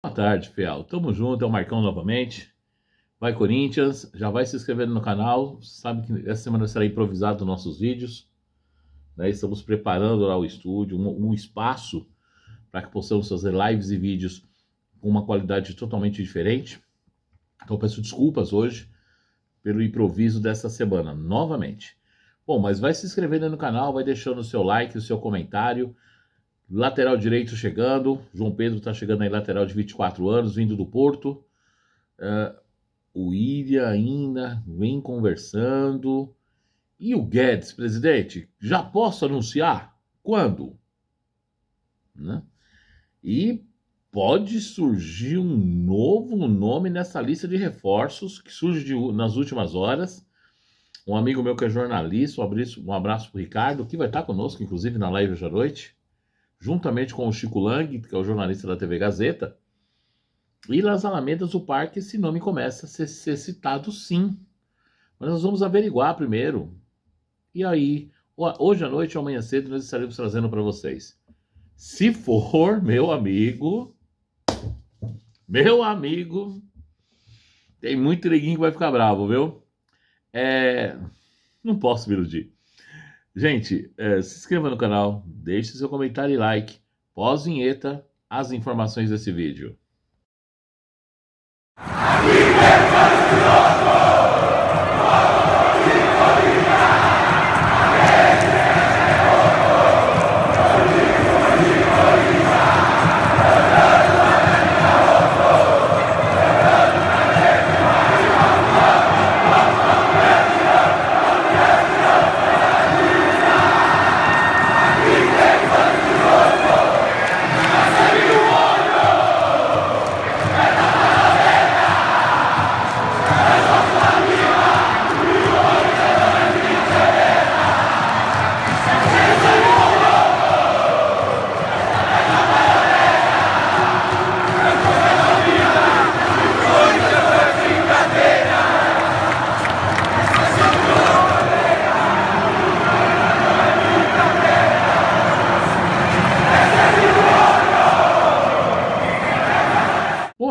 Boa tarde, Fiel. Tamo junto, é o Marcão novamente. Vai Corinthians, já vai se inscrevendo no canal. Sabe que essa semana será improvisado nossos vídeos. Né? Estamos preparando lá o estúdio, um, um espaço para que possamos fazer lives e vídeos com uma qualidade totalmente diferente. Então peço desculpas hoje pelo improviso dessa semana, novamente. Bom, mas vai se inscrevendo no canal, vai deixando o seu like, o seu comentário Lateral direito chegando, João Pedro está chegando aí, lateral de 24 anos, vindo do Porto. Uh, o William ainda vem conversando. E o Guedes, presidente, já posso anunciar? Quando? Né? E pode surgir um novo nome nessa lista de reforços que surge de, nas últimas horas. Um amigo meu que é jornalista, um abraço, um abraço para o Ricardo, que vai estar conosco, inclusive, na live hoje à noite juntamente com o Chico Lang, que é o jornalista da TV Gazeta, e Las Alamedas do Parque, esse nome começa a ser, ser citado sim. Mas nós vamos averiguar primeiro. E aí, hoje à noite ou amanhã cedo, nós estaremos trazendo para vocês. Se for, meu amigo, meu amigo, tem muito neguinho que vai ficar bravo, viu? É, não posso me iludir. Gente, é, se inscreva no canal, deixe seu comentário e like. Pós-vinheta, as informações desse vídeo.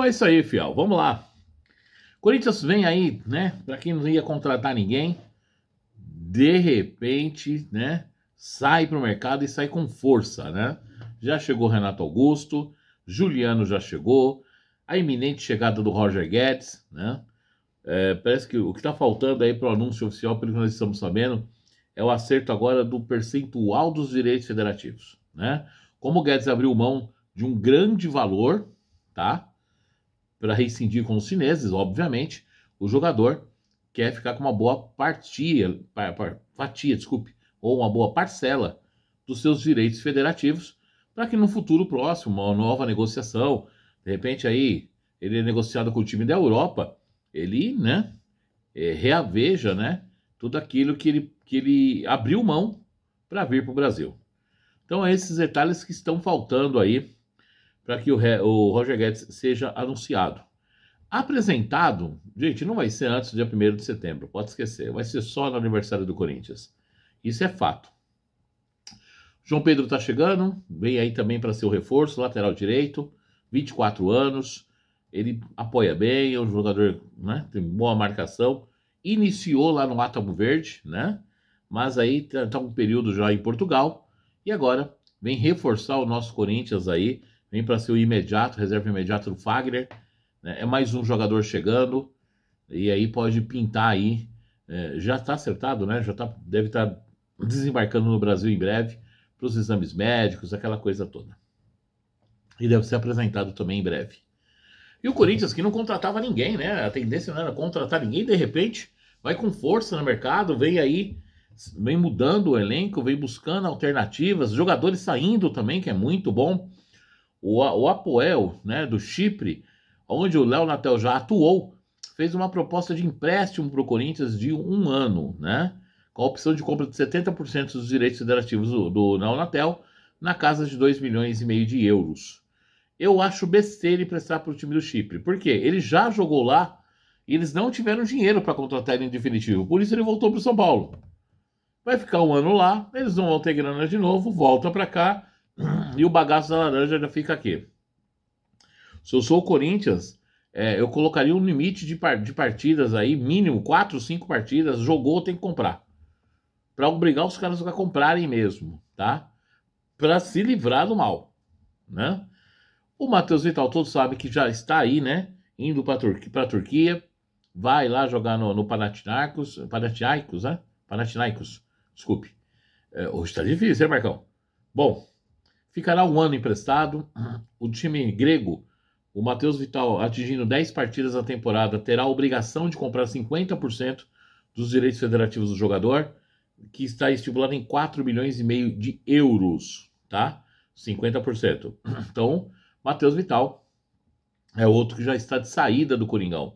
é isso aí, fiel. Vamos lá. Corinthians vem aí, né? Para quem não ia contratar ninguém, de repente, né? Sai para o mercado e sai com força, né? Já chegou Renato Augusto, Juliano já chegou, a iminente chegada do Roger Guedes, né? É, parece que o que está faltando aí para o anúncio oficial, pelo que nós estamos sabendo, é o acerto agora do percentual dos direitos federativos, né? Como o Guedes abriu mão de um grande valor, tá? para rescindir com os chineses, obviamente, o jogador quer ficar com uma boa partia, fatia, desculpe, ou uma boa parcela dos seus direitos federativos, para que no futuro próximo, uma nova negociação, de repente aí ele é negociado com o time da Europa, ele, né, é, reaveja, né, tudo aquilo que ele, que ele abriu mão para vir para o Brasil. Então, é esses detalhes que estão faltando aí para que o, o Roger Guedes seja anunciado. Apresentado, gente, não vai ser antes do dia 1 de setembro, pode esquecer, vai ser só no aniversário do Corinthians. Isso é fato. João Pedro está chegando, vem aí também para ser o reforço, lateral direito, 24 anos, ele apoia bem, é um jogador, né, tem boa marcação, iniciou lá no Átomo Verde, né, mas aí está tá um período já em Portugal, e agora vem reforçar o nosso Corinthians aí, vem para ser o imediato, reserva imediato do Fagner. Né? É mais um jogador chegando e aí pode pintar aí. É, já está acertado, né? Já tá, deve estar tá desembarcando no Brasil em breve para os exames médicos, aquela coisa toda. E deve ser apresentado também em breve. E o Corinthians que não contratava ninguém, né? A tendência não era contratar ninguém, de repente vai com força no mercado, vem aí, vem mudando o elenco, vem buscando alternativas, jogadores saindo também, que é muito bom o, o Apoel, né, do Chipre, onde o Léo Natel já atuou, fez uma proposta de empréstimo para o Corinthians de um ano, né, com a opção de compra de 70% dos direitos federativos do, do Léo Natel, na casa de 2 milhões e meio de euros. Eu acho besteira emprestar para o time do Chipre, porque ele já jogou lá e eles não tiveram dinheiro para contratar ele em definitivo, por isso ele voltou para o São Paulo. Vai ficar um ano lá, eles não vão ter grana de novo, volta para cá e o bagaço da laranja já fica aqui. Se eu sou o Corinthians, é, eu colocaria um limite de, par de partidas aí, mínimo 4, 5 partidas, jogou, tem que comprar. Para obrigar os caras a comprarem mesmo, tá? Para se livrar do mal, né? O Matheus Vital, todos sabem que já está aí, né? Indo para a Turquia, vai lá jogar no, no Panathinaikos, Panathinaikos, né? Panathinaikos, desculpe. É, hoje está difícil, hein, Marcão? Bom, Ficará um ano emprestado. O time grego, o Matheus Vital, atingindo 10 partidas na temporada, terá a obrigação de comprar 50% dos direitos federativos do jogador, que está estipulado em 4 milhões e meio de euros, tá? 50%. Então, Matheus Vital é outro que já está de saída do Coringão.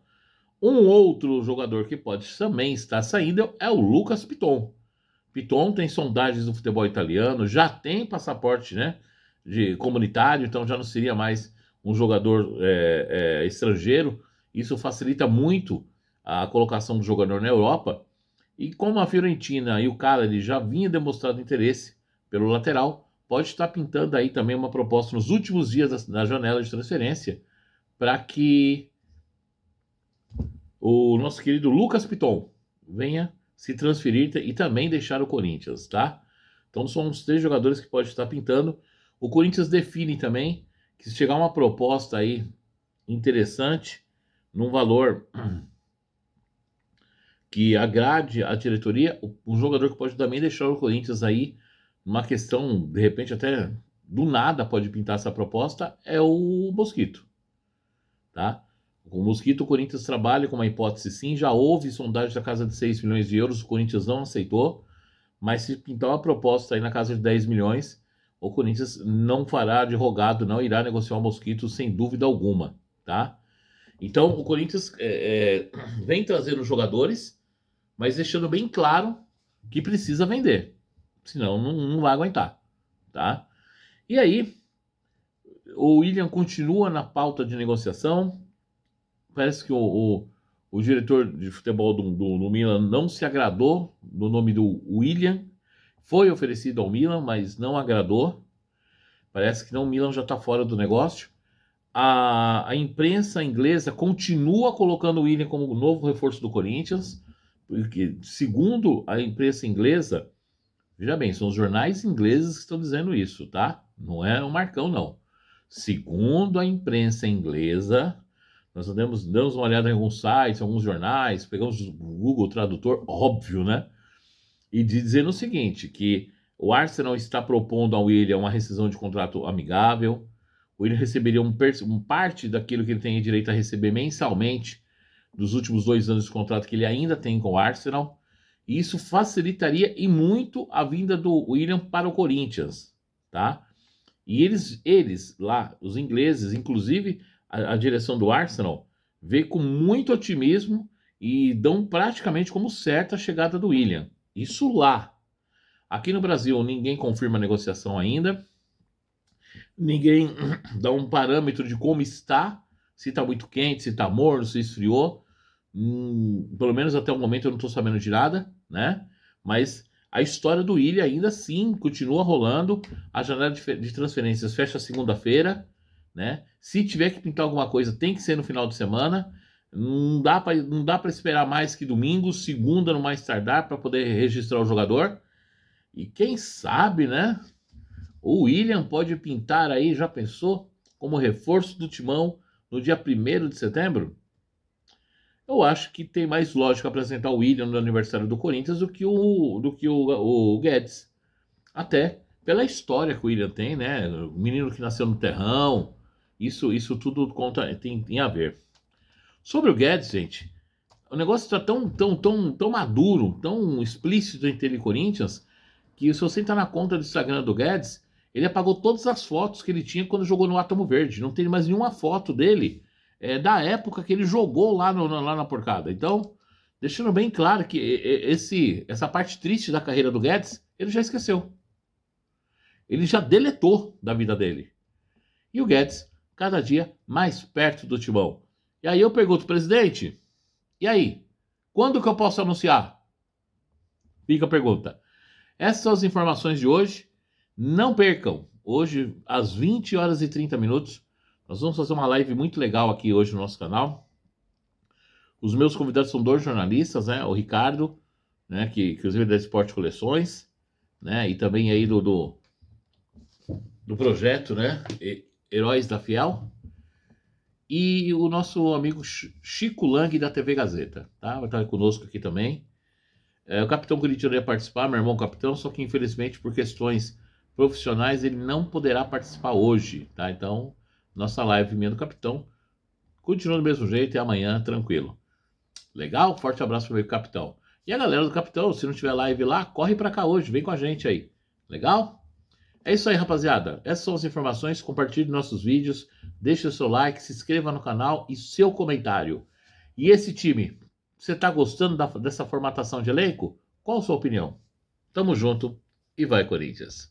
Um outro jogador que pode também estar saindo é o Lucas Piton. Piton tem sondagens do futebol italiano, já tem passaporte, né? de comunitário, então já não seria mais um jogador é, é, estrangeiro. Isso facilita muito a colocação do jogador na Europa. E como a Fiorentina e o Cagliari já vinha demonstrado interesse pelo lateral, pode estar pintando aí também uma proposta nos últimos dias da, janela de transferência para que o nosso querido Lucas Piton venha se transferir e também deixar o Corinthians, tá? Então são uns três jogadores que pode estar pintando. O Corinthians define também que se chegar uma proposta aí interessante, num valor que agrade a diretoria, um jogador que pode também deixar o Corinthians aí numa questão, de repente até do nada pode pintar essa proposta, é o Mosquito. Tá? O Mosquito, o Corinthians trabalha com uma hipótese sim, já houve sondagem da casa de 6 milhões de euros, o Corinthians não aceitou, mas se pintar uma proposta aí na casa de 10 milhões, o Corinthians não fará advogado, não irá negociar o Mosquito sem dúvida alguma, tá? Então o Corinthians é, é, vem trazendo jogadores, mas deixando bem claro que precisa vender, senão não, não vai aguentar, tá? E aí o William continua na pauta de negociação. Parece que o, o, o diretor de futebol do, do, do Milan não se agradou do nome do William foi oferecido ao Milan, mas não agradou. Parece que não, o Milan já está fora do negócio. A, a, imprensa inglesa continua colocando o William como novo reforço do Corinthians, porque, segundo a imprensa inglesa, veja bem, são os jornais ingleses que estão dizendo isso, tá? Não é o Marcão, não. Segundo a imprensa inglesa, nós demos, damos uma olhada em alguns sites, alguns jornais, pegamos o Google Tradutor, óbvio, né? e de dizer o seguinte, que o Arsenal está propondo ao William uma rescisão de contrato amigável, o William receberia um, um parte daquilo que ele tem direito a receber mensalmente dos últimos dois anos de contrato que ele ainda tem com o Arsenal, e isso facilitaria e muito a vinda do William para o Corinthians, tá? E eles, eles lá, os ingleses, inclusive a, a direção do Arsenal, vê com muito otimismo e dão praticamente como certa a chegada do William. Isso lá. Aqui no Brasil, ninguém confirma a negociação ainda. Ninguém dá um parâmetro de como está, se está muito quente, se está morno, se esfriou. Hum, pelo menos até o momento eu não estou sabendo de nada, né? Mas a história do Ilha ainda sim continua rolando. A janela de transferências fecha segunda-feira, né? Se tiver que pintar alguma coisa, tem que ser no final de semana. Não dá para não dá para esperar mais que domingo, segunda no mais tardar para poder registrar o jogador. E quem sabe, né? O William pode pintar aí, já pensou? Como reforço do timão no dia 1 de setembro? Eu acho que tem mais lógica apresentar o William no aniversário do Corinthians do que o, do que o, o Guedes. Até pela história que o William tem, né? O menino que nasceu no terrão. Isso, isso tudo conta, tem, tem a ver. Sobre o Guedes, gente, o negócio está tão, tão, tão, tão maduro, tão explícito entre ele e Corinthians, que se você entrar na conta do Instagram do Guedes, ele apagou todas as fotos que ele tinha quando jogou no Átomo Verde. Não tem mais nenhuma foto dele é, da época que ele jogou lá, no, lá na porcada. Então, deixando bem claro que esse, essa parte triste da carreira do Guedes, ele já esqueceu. Ele já deletou da vida dele. E o Guedes, cada dia mais perto do timão. E aí eu pergunto, presidente, e aí? Quando que eu posso anunciar? Fica a pergunta. Essas são as informações de hoje. Não percam. Hoje, às 20 horas e 30 minutos, nós vamos fazer uma live muito legal aqui hoje no nosso canal. Os meus convidados são dois jornalistas, né? O Ricardo, né? Que inclusive é da Esporte Coleções, né? E também aí do, do, do projeto, né? Heróis da Fiel e o nosso amigo Chico Lang da TV Gazeta, tá? Vai estar conosco aqui também. É, o capitão Curitiba ia participar, meu irmão capitão, só que infelizmente por questões profissionais ele não poderá participar hoje, tá? Então, nossa live minha do capitão continua do mesmo jeito e amanhã tranquilo. Legal? Forte abraço pro meu capitão. E a galera do capitão, se não tiver live lá, corre para cá hoje, vem com a gente aí. Legal? É isso aí, rapaziada. Essas são as informações. Compartilhe nossos vídeos, deixe o seu like, se inscreva no canal e seu comentário. E esse time, você está gostando da, dessa formatação de elenco? Qual a sua opinião? Tamo junto e vai, Corinthians!